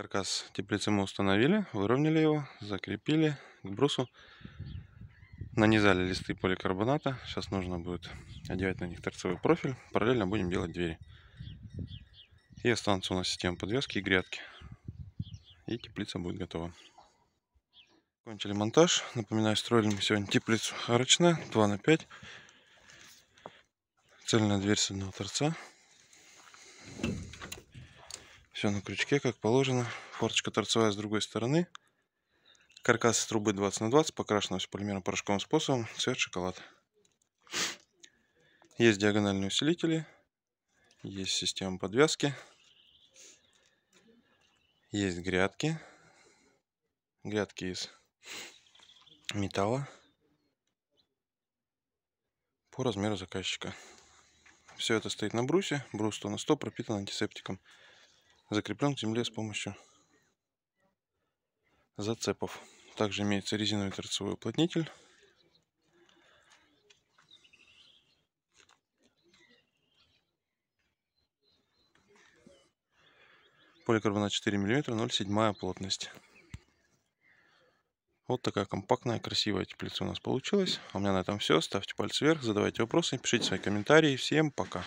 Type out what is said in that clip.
Каркас теплицы мы установили, выровняли его, закрепили к брусу. Нанизали листы поликарбоната. Сейчас нужно будет одевать на них торцевой профиль. Параллельно будем делать двери. И останутся у нас система подвески и грядки. И теплица будет готова. Кончили монтаж. Напоминаю, строили мы сегодня теплицу арочная 2 на 5 Цельная дверь с одного торца. Все на крючке, как положено. Форточка торцевая с другой стороны. Каркас из трубы 20 на 20, покрашено все полимерным порошковым способом, цвет шоколад. Есть диагональные усилители, есть система подвязки, есть грядки, грядки из металла по размеру заказчика. Все это стоит на брусе, брус 100 на 100 пропитан антисептиком закреплен к земле с помощью зацепов. Также имеется резиновый торцевой уплотнитель. Поликарбонат 4 мм, 0,7 плотность. Вот такая компактная, красивая теплица у нас получилась. А у меня на этом все. Ставьте пальцы вверх, задавайте вопросы, пишите свои комментарии. Всем пока!